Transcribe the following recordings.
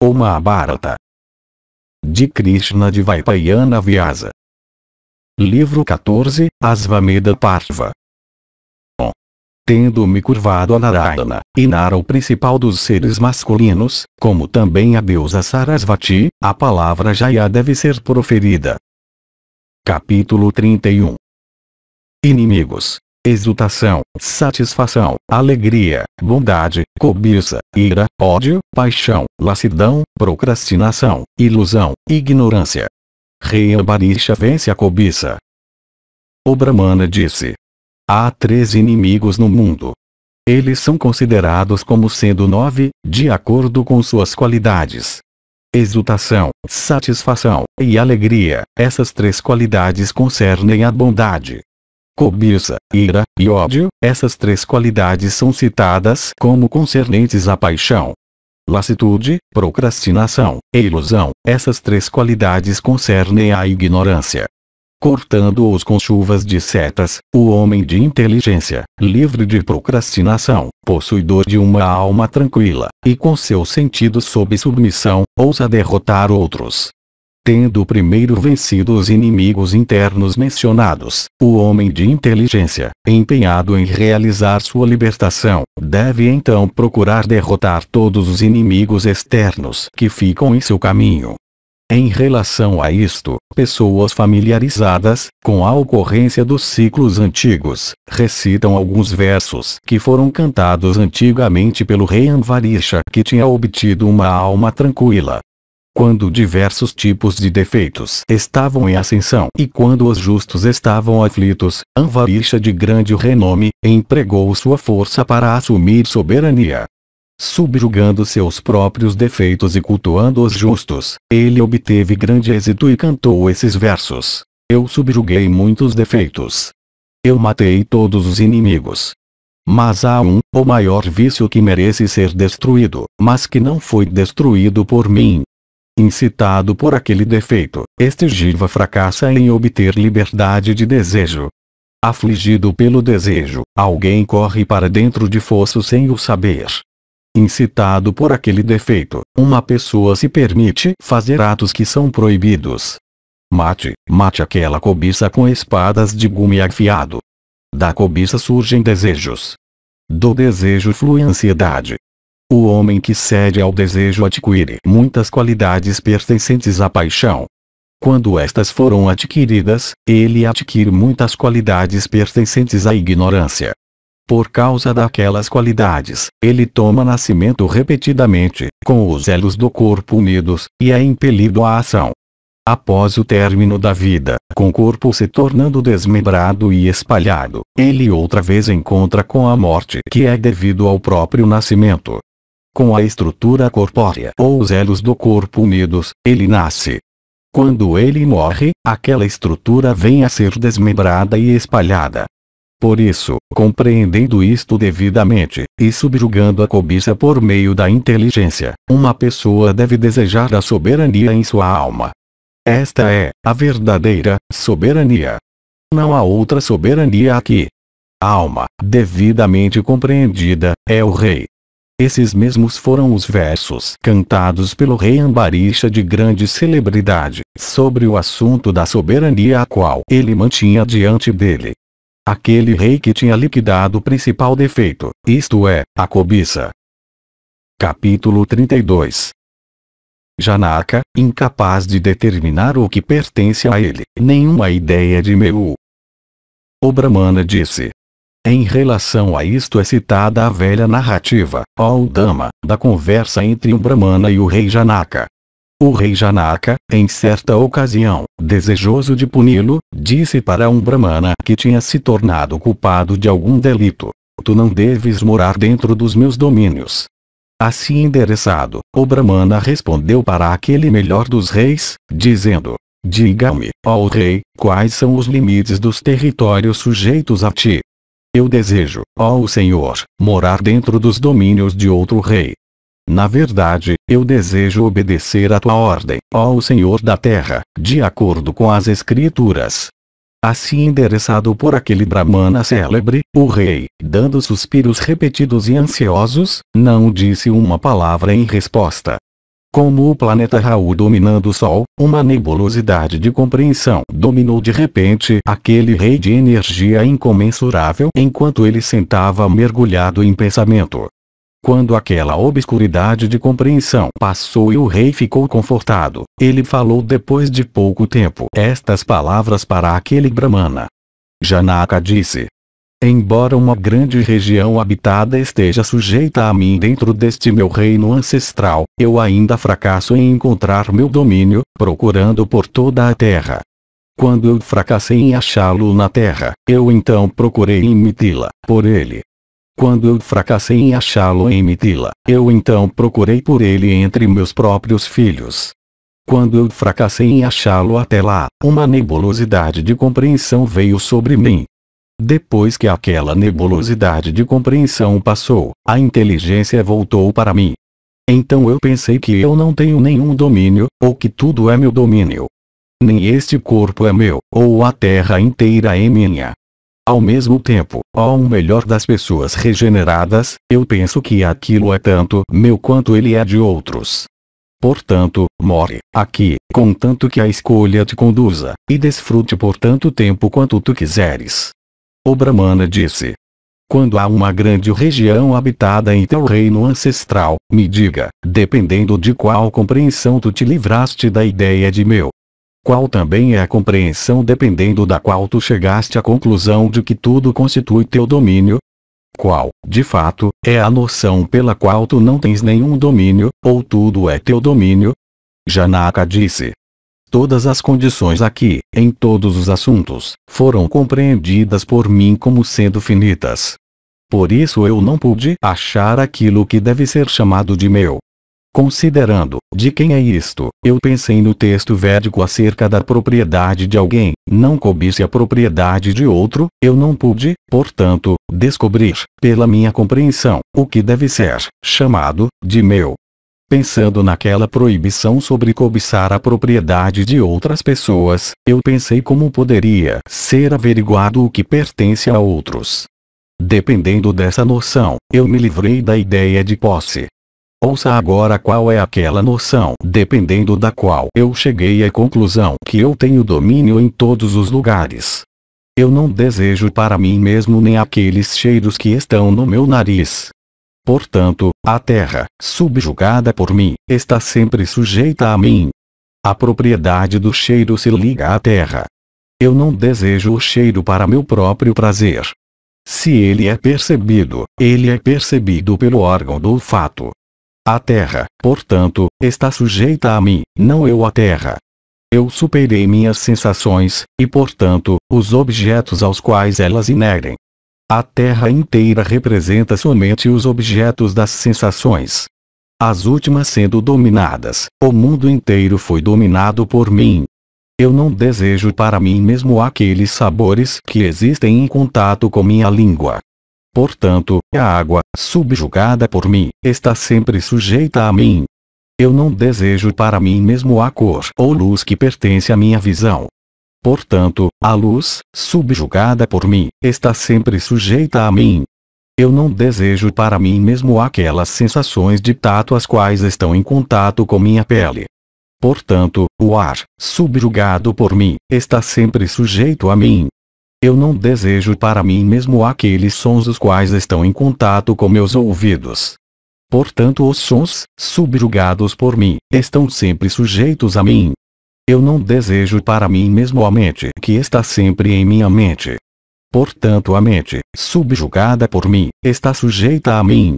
O Mahabharata. De Krishna de Vaipayana Vyasa. Livro 14, Asvameda Parva. Tendo-me curvado a Narayana, e o principal dos seres masculinos, como também a deusa Sarasvati, a palavra Jaya deve ser proferida. Capítulo 31 Inimigos exultação, satisfação, alegria, bondade, cobiça, ira, ódio, paixão, lassidão, procrastinação, ilusão, ignorância. Rei Abarisha vence a cobiça. O Brahmana disse. Há três inimigos no mundo. Eles são considerados como sendo nove, de acordo com suas qualidades. Exultação, satisfação e alegria, essas três qualidades concernem a bondade cobiça, ira e ódio, essas três qualidades são citadas como concernentes à paixão. Lassitude, procrastinação e ilusão, essas três qualidades concernem à ignorância. Cortando-os com chuvas de setas, o homem de inteligência, livre de procrastinação, possuidor de uma alma tranquila, e com seus sentidos sob submissão, ousa derrotar outros, tendo primeiro vencido os inimigos internos mencionados, o homem de inteligência, empenhado em realizar sua libertação, deve então procurar derrotar todos os inimigos externos que ficam em seu caminho. Em relação a isto, pessoas familiarizadas com a ocorrência dos ciclos antigos recitam alguns versos que foram cantados antigamente pelo rei Anvarisha que tinha obtido uma alma tranquila quando diversos tipos de defeitos estavam em ascensão e quando os justos estavam aflitos, Anvarisha de grande renome, empregou sua força para assumir soberania. Subjugando seus próprios defeitos e cultuando os justos, ele obteve grande êxito e cantou esses versos. Eu subjuguei muitos defeitos. Eu matei todos os inimigos. Mas há um, o maior vício que merece ser destruído, mas que não foi destruído por mim, Incitado por aquele defeito, este Jiva fracassa em obter liberdade de desejo. Afligido pelo desejo, alguém corre para dentro de fosso sem o saber. Incitado por aquele defeito, uma pessoa se permite fazer atos que são proibidos. Mate, mate aquela cobiça com espadas de gume afiado. Da cobiça surgem desejos. Do desejo flui ansiedade, o homem que cede ao desejo adquire muitas qualidades pertencentes à paixão. Quando estas foram adquiridas, ele adquire muitas qualidades pertencentes à ignorância. Por causa daquelas qualidades, ele toma nascimento repetidamente, com os elos do corpo unidos, e é impelido à ação. Após o término da vida, com o corpo se tornando desmembrado e espalhado, ele outra vez encontra com a morte que é devido ao próprio nascimento. Com a estrutura corpórea ou os elos do corpo unidos, ele nasce. Quando ele morre, aquela estrutura vem a ser desmembrada e espalhada. Por isso, compreendendo isto devidamente, e subjugando a cobiça por meio da inteligência, uma pessoa deve desejar a soberania em sua alma. Esta é, a verdadeira, soberania. Não há outra soberania aqui. A alma, devidamente compreendida, é o rei, esses mesmos foram os versos cantados pelo rei Ambarisha de grande celebridade, sobre o assunto da soberania a qual ele mantinha diante dele. Aquele rei que tinha liquidado o principal defeito, isto é, a cobiça. Capítulo 32 Janaka, incapaz de determinar o que pertence a ele, nenhuma ideia de meu. O Brahmana disse, em relação a isto é citada a velha narrativa, ó Dama, da conversa entre o Brahmana e o rei Janaka. O rei Janaka, em certa ocasião, desejoso de puni-lo, disse para um Brahmana que tinha se tornado culpado de algum delito. Tu não deves morar dentro dos meus domínios. Assim endereçado, o Brahmana respondeu para aquele melhor dos reis, dizendo: Diga-me, ó rei, quais são os limites dos territórios sujeitos a ti? Eu desejo, ó Senhor, morar dentro dos domínios de outro rei. Na verdade, eu desejo obedecer a tua ordem, ó Senhor da terra, de acordo com as escrituras. Assim endereçado por aquele Brahmana célebre, o rei, dando suspiros repetidos e ansiosos, não disse uma palavra em resposta como o planeta Raul dominando o Sol, uma nebulosidade de compreensão dominou de repente aquele rei de energia incomensurável enquanto ele sentava mergulhado em pensamento. Quando aquela obscuridade de compreensão passou e o rei ficou confortado, ele falou depois de pouco tempo estas palavras para aquele Brahmana. Janaka disse, Embora uma grande região habitada esteja sujeita a mim dentro deste meu reino ancestral, eu ainda fracasso em encontrar meu domínio, procurando por toda a terra. Quando eu fracassei em achá-lo na terra, eu então procurei em la por ele. Quando eu fracassei em achá-lo em Mitila, la eu então procurei por ele entre meus próprios filhos. Quando eu fracassei em achá-lo até lá, uma nebulosidade de compreensão veio sobre mim, depois que aquela nebulosidade de compreensão passou, a inteligência voltou para mim. Então eu pensei que eu não tenho nenhum domínio, ou que tudo é meu domínio. Nem este corpo é meu, ou a terra inteira é minha. Ao mesmo tempo, ao melhor das pessoas regeneradas, eu penso que aquilo é tanto meu quanto ele é de outros. Portanto, more, aqui, contanto que a escolha te conduza, e desfrute por tanto tempo quanto tu quiseres. O Brahmana disse. Quando há uma grande região habitada em teu reino ancestral, me diga, dependendo de qual compreensão tu te livraste da ideia de meu. Qual também é a compreensão dependendo da qual tu chegaste à conclusão de que tudo constitui teu domínio? Qual, de fato, é a noção pela qual tu não tens nenhum domínio, ou tudo é teu domínio? Janaka disse. Todas as condições aqui, em todos os assuntos, foram compreendidas por mim como sendo finitas. Por isso eu não pude achar aquilo que deve ser chamado de meu. Considerando de quem é isto, eu pensei no texto védico acerca da propriedade de alguém, não cobisse a propriedade de outro, eu não pude, portanto, descobrir, pela minha compreensão, o que deve ser chamado de meu. Pensando naquela proibição sobre cobiçar a propriedade de outras pessoas, eu pensei como poderia ser averiguado o que pertence a outros. Dependendo dessa noção, eu me livrei da ideia de posse. Ouça agora qual é aquela noção, dependendo da qual eu cheguei à conclusão que eu tenho domínio em todos os lugares. Eu não desejo para mim mesmo nem aqueles cheiros que estão no meu nariz, Portanto, a terra, subjugada por mim, está sempre sujeita a mim. A propriedade do cheiro se liga à terra. Eu não desejo o cheiro para meu próprio prazer. Se ele é percebido, ele é percebido pelo órgão do olfato. A terra, portanto, está sujeita a mim, não eu à terra. Eu superei minhas sensações, e portanto, os objetos aos quais elas inerem. A Terra inteira representa somente os objetos das sensações. As últimas sendo dominadas, o mundo inteiro foi dominado por mim. Eu não desejo para mim mesmo aqueles sabores que existem em contato com minha língua. Portanto, a água, subjugada por mim, está sempre sujeita a mim. Eu não desejo para mim mesmo a cor ou luz que pertence à minha visão. Portanto, a luz, subjugada por mim, está sempre sujeita a mim. Eu não desejo para mim mesmo aquelas sensações de tato as quais estão em contato com minha pele. Portanto, o ar, subjugado por mim, está sempre sujeito a mim. Eu não desejo para mim mesmo aqueles sons os quais estão em contato com meus ouvidos. Portanto, os sons, subjugados por mim, estão sempre sujeitos a mim. Eu não desejo para mim mesmo a mente que está sempre em minha mente. Portanto a mente, subjugada por mim, está sujeita a mim.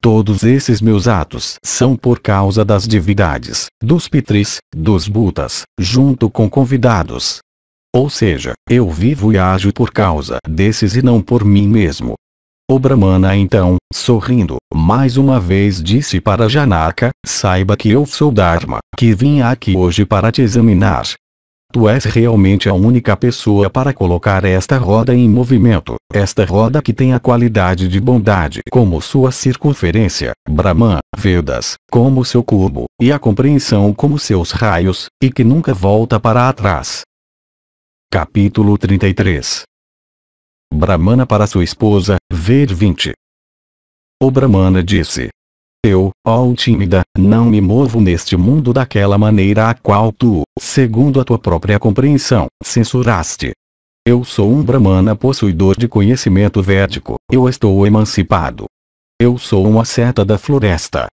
Todos esses meus atos são por causa das divindades, dos pitris, dos butas, junto com convidados. Ou seja, eu vivo e ajo por causa desses e não por mim mesmo. O Brahmana então, sorrindo, mais uma vez disse para Janaka, saiba que eu sou Dharma, que vim aqui hoje para te examinar. Tu és realmente a única pessoa para colocar esta roda em movimento, esta roda que tem a qualidade de bondade como sua circunferência, Brahman, Vedas, como seu cubo, e a compreensão como seus raios, e que nunca volta para trás. Capítulo 33 Brahmana para sua esposa, ver 20. O Brahmana disse. Eu, ó tímida, não me movo neste mundo daquela maneira a qual tu, segundo a tua própria compreensão, censuraste. Eu sou um Brahmana possuidor de conhecimento védico, eu estou emancipado. Eu sou uma seta da floresta.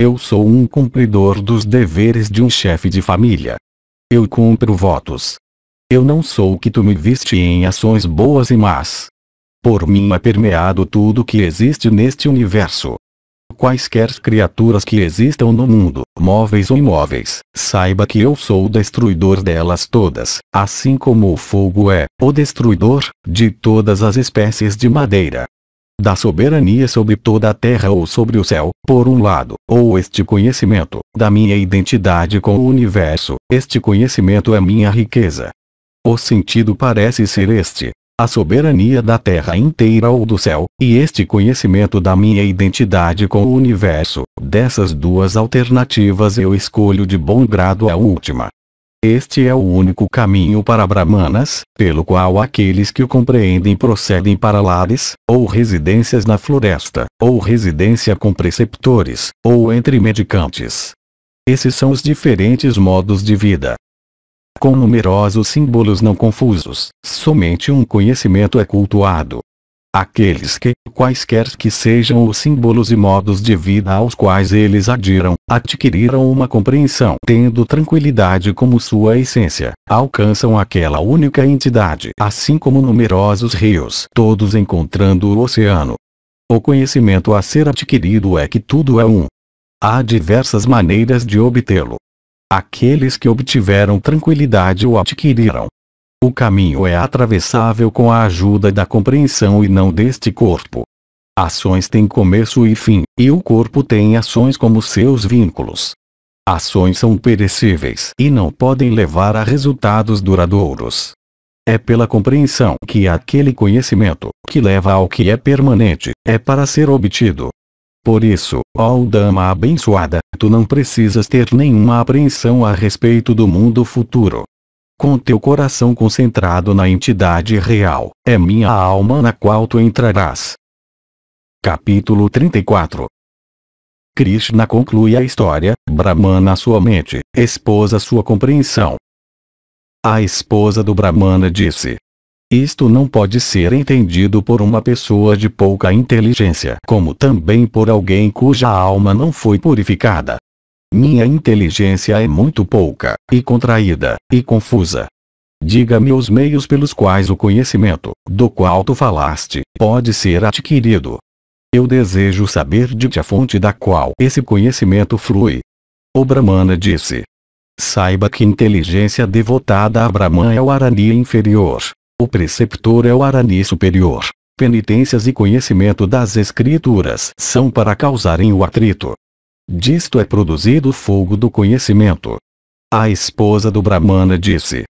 Eu sou um cumpridor dos deveres de um chefe de família. Eu cumpro votos, eu não sou o que tu me viste em ações boas e más. Por mim é permeado tudo que existe neste universo. Quaisquer criaturas que existam no mundo, móveis ou imóveis, saiba que eu sou o destruidor delas todas, assim como o fogo é, o destruidor, de todas as espécies de madeira da soberania sobre toda a terra ou sobre o céu, por um lado, ou este conhecimento, da minha identidade com o universo, este conhecimento é minha riqueza, o sentido parece ser este. A soberania da terra inteira ou do céu, e este conhecimento da minha identidade com o universo, dessas duas alternativas eu escolho de bom grado a última. Este é o único caminho para Brahmanas, pelo qual aqueles que o compreendem procedem para lares, ou residências na floresta, ou residência com preceptores, ou entre medicantes. Esses são os diferentes modos de vida, com numerosos símbolos não confusos, somente um conhecimento é cultuado. Aqueles que, quaisquer que sejam os símbolos e modos de vida aos quais eles adiram, adquiriram uma compreensão tendo tranquilidade como sua essência, alcançam aquela única entidade, assim como numerosos rios, todos encontrando o oceano. O conhecimento a ser adquirido é que tudo é um. Há diversas maneiras de obtê-lo. Aqueles que obtiveram tranquilidade o adquiriram. O caminho é atravessável com a ajuda da compreensão e não deste corpo. Ações têm começo e fim, e o corpo tem ações como seus vínculos. Ações são perecíveis e não podem levar a resultados duradouros. É pela compreensão que aquele conhecimento, que leva ao que é permanente, é para ser obtido. Por isso, ó dama abençoada, tu não precisas ter nenhuma apreensão a respeito do mundo futuro. Com teu coração concentrado na entidade real, é minha alma na qual tu entrarás. Capítulo 34 Krishna conclui a história, Brahmana sua mente, esposa sua compreensão. A esposa do Brahmana disse, isto não pode ser entendido por uma pessoa de pouca inteligência, como também por alguém cuja alma não foi purificada. Minha inteligência é muito pouca, e contraída, e confusa. Diga-me os meios pelos quais o conhecimento, do qual tu falaste, pode ser adquirido. Eu desejo saber de ti a fonte da qual esse conhecimento flui. O Brahmana disse. Saiba que inteligência devotada a Brahman é o Arani inferior, o preceptor é o Arani superior. Penitências e conhecimento das escrituras são para causarem o atrito. Disto é produzido o fogo do conhecimento. A esposa do Brahmana disse.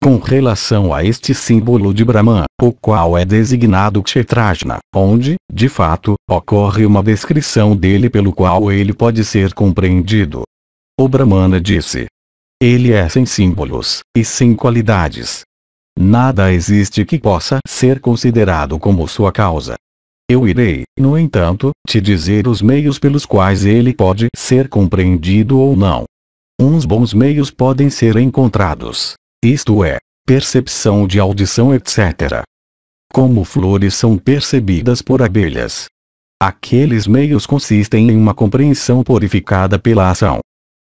Com relação a este símbolo de Brahman, o qual é designado Kshetrajna, onde, de fato, ocorre uma descrição dele pelo qual ele pode ser compreendido. O Brahmana disse. Ele é sem símbolos, e sem qualidades, Nada existe que possa ser considerado como sua causa. Eu irei, no entanto, te dizer os meios pelos quais ele pode ser compreendido ou não. Uns bons meios podem ser encontrados, isto é, percepção de audição etc. Como flores são percebidas por abelhas. Aqueles meios consistem em uma compreensão purificada pela ação.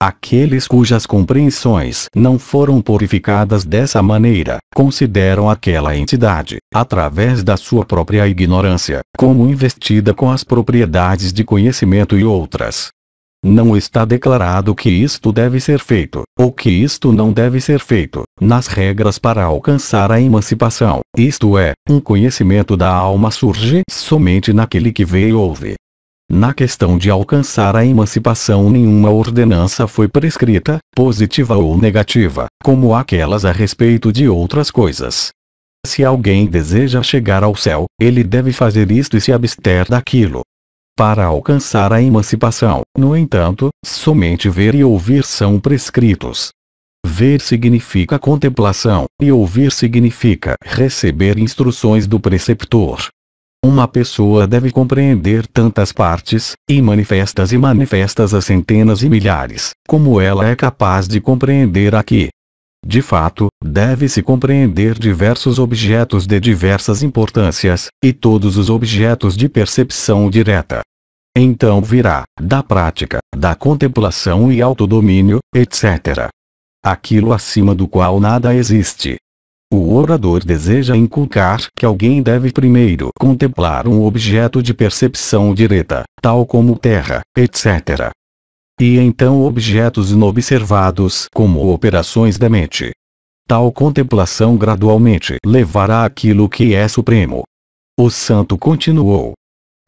Aqueles cujas compreensões não foram purificadas dessa maneira, consideram aquela entidade, através da sua própria ignorância, como investida com as propriedades de conhecimento e outras. Não está declarado que isto deve ser feito, ou que isto não deve ser feito, nas regras para alcançar a emancipação, isto é, um conhecimento da alma surge somente naquele que vê e ouve. Na questão de alcançar a emancipação nenhuma ordenança foi prescrita, positiva ou negativa, como aquelas a respeito de outras coisas. Se alguém deseja chegar ao céu, ele deve fazer isto e se abster daquilo. Para alcançar a emancipação, no entanto, somente ver e ouvir são prescritos. Ver significa contemplação, e ouvir significa receber instruções do preceptor. Uma pessoa deve compreender tantas partes, e manifestas e manifestas a centenas e milhares, como ela é capaz de compreender aqui. De fato, deve-se compreender diversos objetos de diversas importâncias, e todos os objetos de percepção direta. Então virá, da prática, da contemplação e autodomínio, etc. Aquilo acima do qual nada existe, o orador deseja inculcar que alguém deve primeiro contemplar um objeto de percepção direta, tal como terra, etc. E então objetos inobservados como operações da mente. Tal contemplação gradualmente levará àquilo que é supremo. O santo continuou.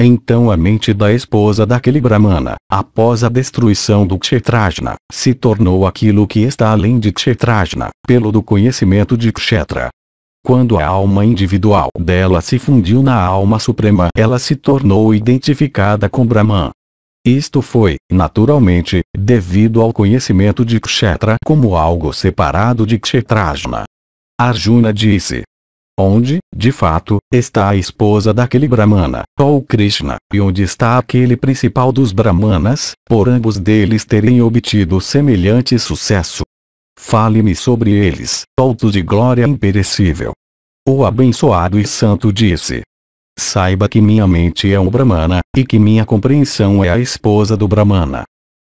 Então a mente da esposa daquele Brahmana, após a destruição do Kshetrajna, se tornou aquilo que está além de Kshetrajna, pelo do conhecimento de Kshetra. Quando a alma individual dela se fundiu na alma suprema, ela se tornou identificada com Brahman. Isto foi, naturalmente, devido ao conhecimento de Kshetra como algo separado de Kshetrajna. Arjuna disse, onde, de fato, está a esposa daquele Brahmana, ou Krishna, e onde está aquele principal dos Brahmanas, por ambos deles terem obtido semelhante sucesso. Fale-me sobre eles, alto de glória imperecível. O abençoado e santo disse. Saiba que minha mente é um Brahmana, e que minha compreensão é a esposa do Brahmana.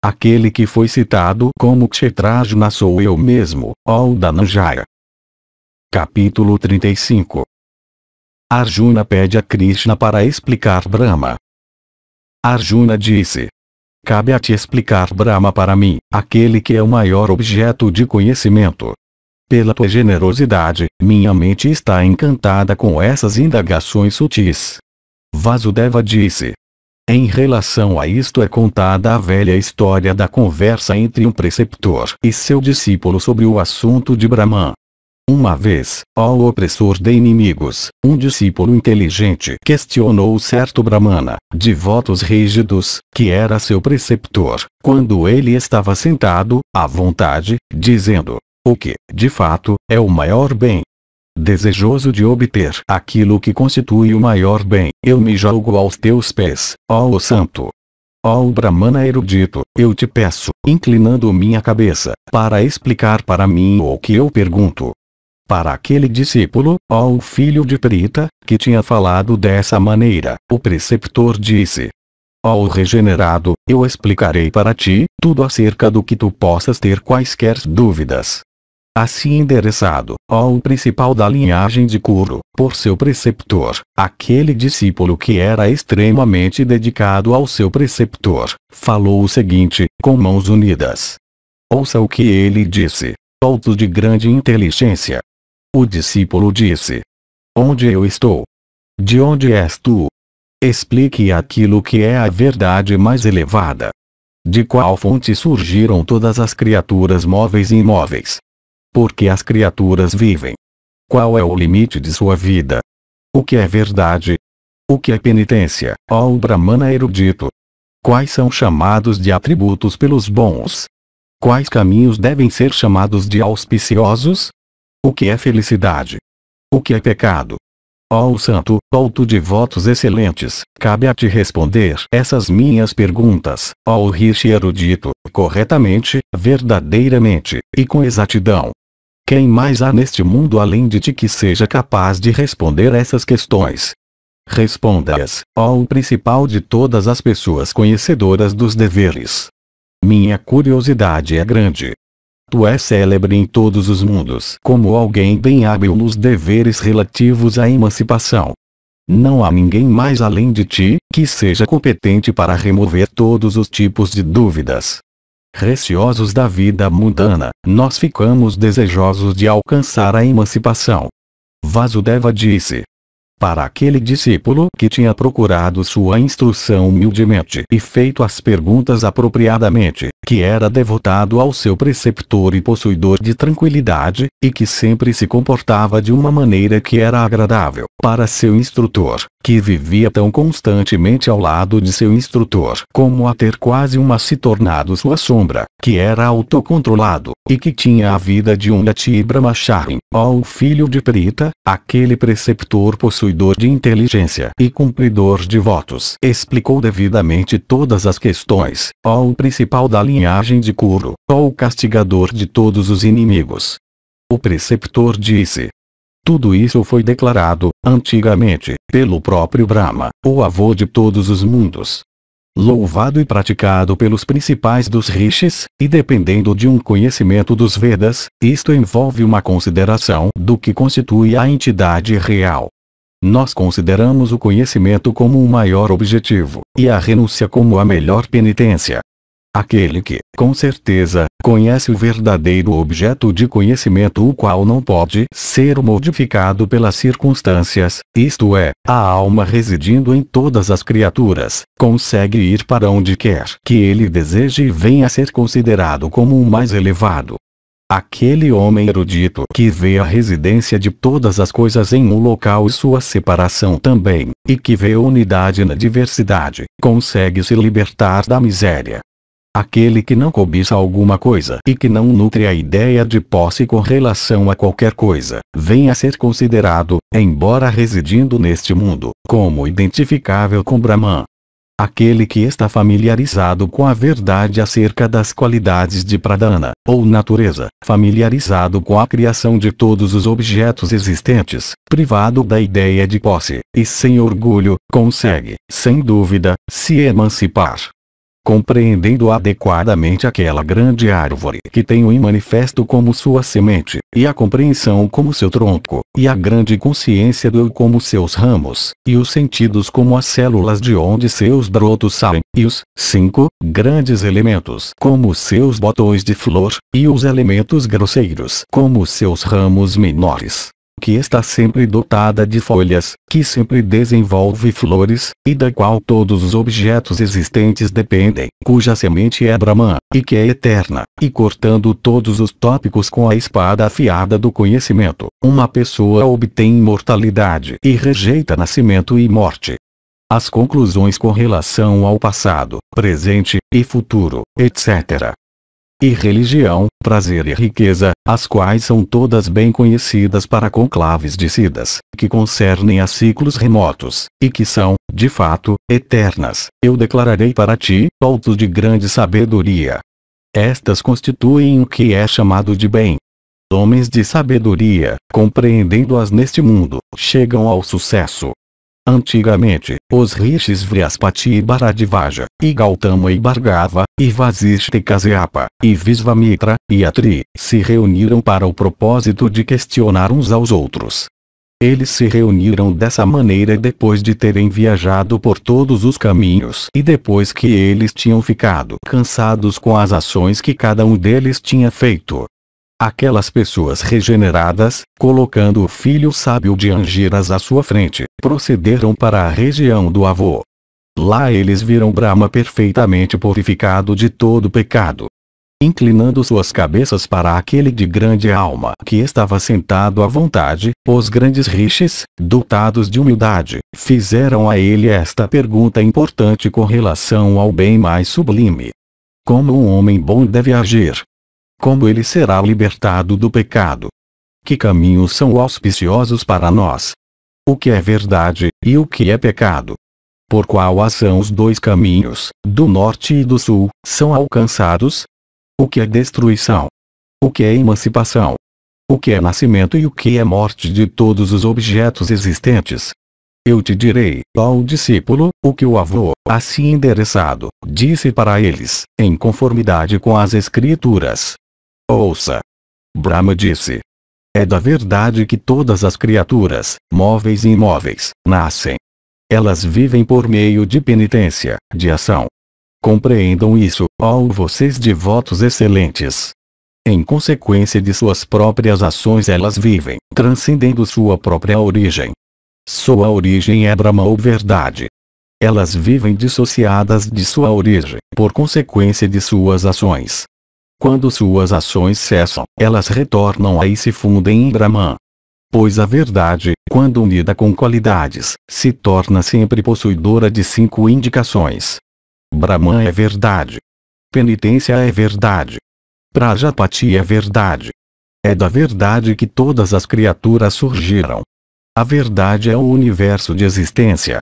Aquele que foi citado como Kshetrajna sou eu mesmo, ó Dananjaya. Capítulo 35 Arjuna pede a Krishna para explicar Brahma. Arjuna disse: Cabe a te explicar Brahma para mim, aquele que é o maior objeto de conhecimento. Pela tua generosidade, minha mente está encantada com essas indagações sutis. Vasudeva disse: Em relação a isto é contada a velha história da conversa entre um preceptor e seu discípulo sobre o assunto de Brahman. Uma vez, ó opressor de inimigos, um discípulo inteligente questionou certo Brahmana, de votos rígidos, que era seu preceptor, quando ele estava sentado, à vontade, dizendo: O que, de fato, é o maior bem? Desejoso de obter aquilo que constitui o maior bem, eu me jogo aos teus pés, ó o santo. Ó Brahmana erudito, eu te peço, inclinando minha cabeça, para explicar para mim o que eu pergunto para aquele discípulo, ó filho de Perita, que tinha falado dessa maneira, o preceptor disse. Ó oh regenerado, eu explicarei para ti, tudo acerca do que tu possas ter quaisquer dúvidas. Assim endereçado, ó o principal da linhagem de Curo, por seu preceptor, aquele discípulo que era extremamente dedicado ao seu preceptor, falou o seguinte, com mãos unidas. Ouça o que ele disse. Alto de grande inteligência, o discípulo disse: Onde eu estou? De onde és tu? Explique aquilo que é a verdade mais elevada. De qual fonte surgiram todas as criaturas móveis e imóveis? Porque as criaturas vivem. Qual é o limite de sua vida? O que é verdade? O que é penitência, ó oh, Brahmana erudito? Quais são chamados de atributos pelos bons? Quais caminhos devem ser chamados de auspiciosos? O que é felicidade? O que é pecado? Ó oh, santo, alto de votos excelentes, cabe a ti responder essas minhas perguntas, ó oh, riche erudito, corretamente, verdadeiramente, e com exatidão. Quem mais há neste mundo além de ti que seja capaz de responder essas questões? Responda-as, ó oh, principal de todas as pessoas conhecedoras dos deveres. Minha curiosidade é grande, Tu és célebre em todos os mundos como alguém bem hábil nos deveres relativos à emancipação. Não há ninguém mais além de ti, que seja competente para remover todos os tipos de dúvidas. Reciosos da vida mundana, nós ficamos desejosos de alcançar a emancipação. Vasudeva disse, para aquele discípulo que tinha procurado sua instrução humildemente e feito as perguntas apropriadamente, que era devotado ao seu preceptor e possuidor de tranquilidade, e que sempre se comportava de uma maneira que era agradável para seu instrutor, que vivia tão constantemente ao lado de seu instrutor como a ter quase uma se tornado sua sombra, que era autocontrolado, e que tinha a vida de um Brahmacharya, ó o filho de Prita, aquele preceptor possuidor possuidor de inteligência e cumpridor de votos. Explicou devidamente todas as questões, ó o principal da linhagem de Kuro, ó o castigador de todos os inimigos. O preceptor disse, tudo isso foi declarado, antigamente, pelo próprio Brahma, o avô de todos os mundos. Louvado e praticado pelos principais dos rishis, e dependendo de um conhecimento dos Vedas, isto envolve uma consideração do que constitui a entidade real, nós consideramos o conhecimento como o maior objetivo, e a renúncia como a melhor penitência. Aquele que, com certeza, conhece o verdadeiro objeto de conhecimento o qual não pode ser modificado pelas circunstâncias, isto é, a alma residindo em todas as criaturas, consegue ir para onde quer que ele deseje e venha a ser considerado como o mais elevado, aquele homem erudito que vê a residência de todas as coisas em um local e sua separação também, e que vê unidade na diversidade, consegue se libertar da miséria. Aquele que não cobiça alguma coisa e que não nutre a ideia de posse com relação a qualquer coisa, vem a ser considerado, embora residindo neste mundo, como identificável com Brahman, Aquele que está familiarizado com a verdade acerca das qualidades de Pradana, ou natureza, familiarizado com a criação de todos os objetos existentes, privado da ideia de posse, e sem orgulho, consegue, sem dúvida, se emancipar, compreendendo adequadamente aquela grande árvore que tem o manifesto como sua semente, e a compreensão como seu tronco, e a grande consciência do eu como seus ramos, e os sentidos como as células de onde seus brotos saem, e os cinco grandes elementos como seus botões de flor, e os elementos grosseiros como seus ramos menores, que está sempre dotada de folhas, que sempre desenvolve flores, e da qual todos os objetos existentes dependem, cuja semente é Brahman, e que é eterna, e cortando todos os tópicos com a espada afiada do conhecimento, uma pessoa obtém imortalidade e rejeita nascimento e morte. As conclusões com relação ao passado, presente e futuro, etc., e religião, prazer e riqueza, as quais são todas bem conhecidas para conclaves de Sidas, que concernem a ciclos remotos, e que são, de fato, eternas, eu declararei para ti, alto de grande sabedoria. Estas constituem o que é chamado de bem. Homens de sabedoria, compreendendo-as neste mundo, chegam ao sucesso, Antigamente, os rishis Vyaspati e Bharadivaja, e Gautama e Bhargava, e Vasishtha e Kaseapa e Visvamitra, e Atri, se reuniram para o propósito de questionar uns aos outros. Eles se reuniram dessa maneira depois de terem viajado por todos os caminhos e depois que eles tinham ficado cansados com as ações que cada um deles tinha feito aquelas pessoas regeneradas, colocando o filho sábio de Angiras à sua frente, procederam para a região do avô. Lá eles viram Brahma perfeitamente purificado de todo pecado. Inclinando suas cabeças para aquele de grande alma que estava sentado à vontade, os grandes rishis, dotados de humildade, fizeram a ele esta pergunta importante com relação ao bem mais sublime. Como um homem bom deve agir? como ele será libertado do pecado. Que caminhos são auspiciosos para nós? O que é verdade, e o que é pecado? Por qual ação os dois caminhos, do norte e do sul, são alcançados? O que é destruição? O que é emancipação? O que é nascimento e o que é morte de todos os objetos existentes? Eu te direi, ó discípulo, o que o avô, assim endereçado, disse para eles, em conformidade com as Escrituras. Ouça. Brahma disse. É da verdade que todas as criaturas, móveis e imóveis, nascem. Elas vivem por meio de penitência, de ação. Compreendam isso, ó vocês devotos excelentes. Em consequência de suas próprias ações elas vivem, transcendendo sua própria origem. Sua origem é Brahma ou verdade. Elas vivem dissociadas de sua origem, por consequência de suas ações, quando suas ações cessam, elas retornam a e se fundem em Brahman. Pois a verdade, quando unida com qualidades, se torna sempre possuidora de cinco indicações. Brahman é verdade. Penitência é verdade. Prajapati é verdade. É da verdade que todas as criaturas surgiram. A verdade é o universo de existência,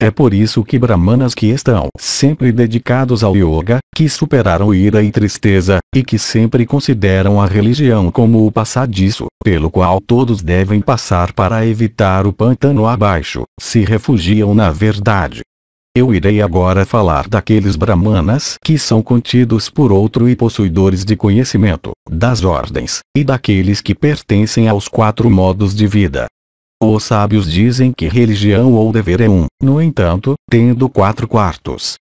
é por isso que brahmanas que estão sempre dedicados ao yoga, que superaram ira e tristeza, e que sempre consideram a religião como o passadiço, pelo qual todos devem passar para evitar o pântano abaixo, se refugiam na verdade. Eu irei agora falar daqueles brahmanas que são contidos por outro e possuidores de conhecimento, das ordens, e daqueles que pertencem aos quatro modos de vida, os sábios dizem que religião ou dever é um, no entanto, tendo quatro quartos.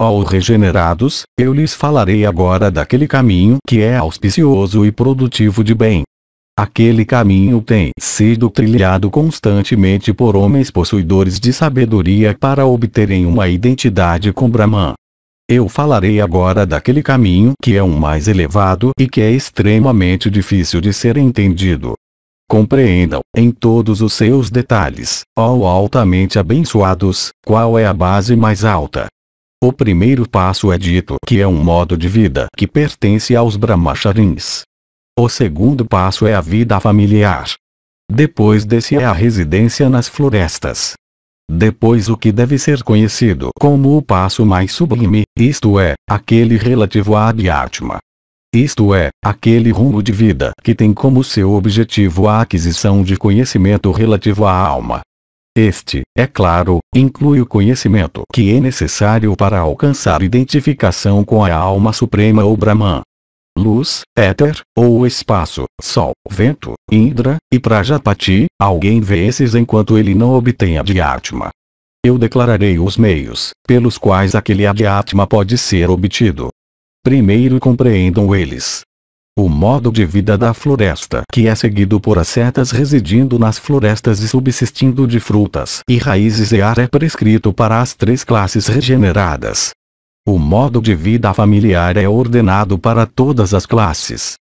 Ó regenerados, eu lhes falarei agora daquele caminho que é auspicioso e produtivo de bem. Aquele caminho tem sido trilhado constantemente por homens possuidores de sabedoria para obterem uma identidade com Brahman. Eu falarei agora daquele caminho que é o um mais elevado e que é extremamente difícil de ser entendido. Compreendam, em todos os seus detalhes, ó altamente abençoados, qual é a base mais alta. O primeiro passo é dito que é um modo de vida que pertence aos brahmacharins. O segundo passo é a vida familiar. Depois desse é a residência nas florestas. Depois o que deve ser conhecido como o passo mais sublime, isto é, aquele relativo à Adhyatma isto é, aquele rumo de vida que tem como seu objetivo a aquisição de conhecimento relativo à alma. Este, é claro, inclui o conhecimento que é necessário para alcançar identificação com a alma suprema ou Brahman. Luz, éter, ou espaço, sol, vento, Indra, e Prajapati, alguém vê esses enquanto ele não obtém a Dhyatma. Eu declararei os meios pelos quais aquele Adhyatma pode ser obtido, primeiro compreendam eles o modo de vida da floresta que é seguido por ascetas residindo nas florestas e subsistindo de frutas e raízes e ar é prescrito para as três classes regeneradas. O modo de vida familiar é ordenado para todas as classes.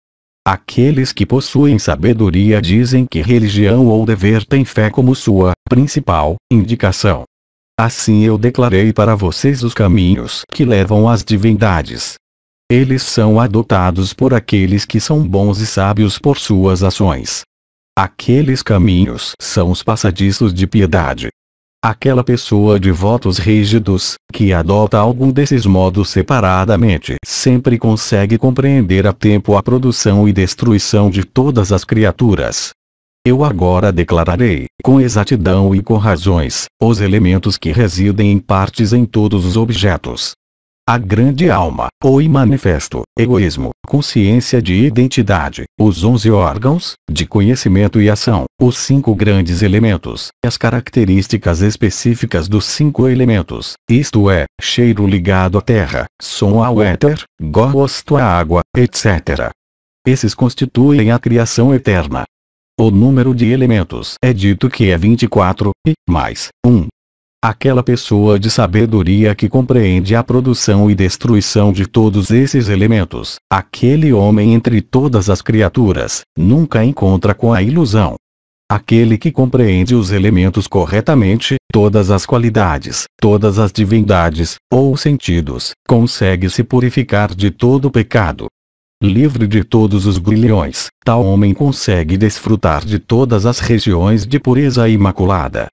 Aqueles que possuem sabedoria dizem que religião ou dever tem fé como sua principal indicação. Assim eu declarei para vocês os caminhos que levam às divindades. Eles são adotados por aqueles que são bons e sábios por suas ações. Aqueles caminhos são os passadiços de piedade. Aquela pessoa de votos rígidos, que adota algum desses modos separadamente, sempre consegue compreender a tempo a produção e destruição de todas as criaturas. Eu agora declararei, com exatidão e com razões, os elementos que residem em partes em todos os objetos, a grande alma, ou imanifesto, egoísmo, consciência de identidade, os onze órgãos, de conhecimento e ação, os cinco grandes elementos, as características específicas dos cinco elementos, isto é, cheiro ligado à terra, som ao éter, gosto à água, etc. Esses constituem a criação eterna. O número de elementos é dito que é 24, e, mais, 1, Aquela pessoa de sabedoria que compreende a produção e destruição de todos esses elementos, aquele homem entre todas as criaturas, nunca encontra com a ilusão. Aquele que compreende os elementos corretamente, todas as qualidades, todas as divindades, ou sentidos, consegue se purificar de todo pecado. Livre de todos os grilhões, tal homem consegue desfrutar de todas as regiões de pureza imaculada,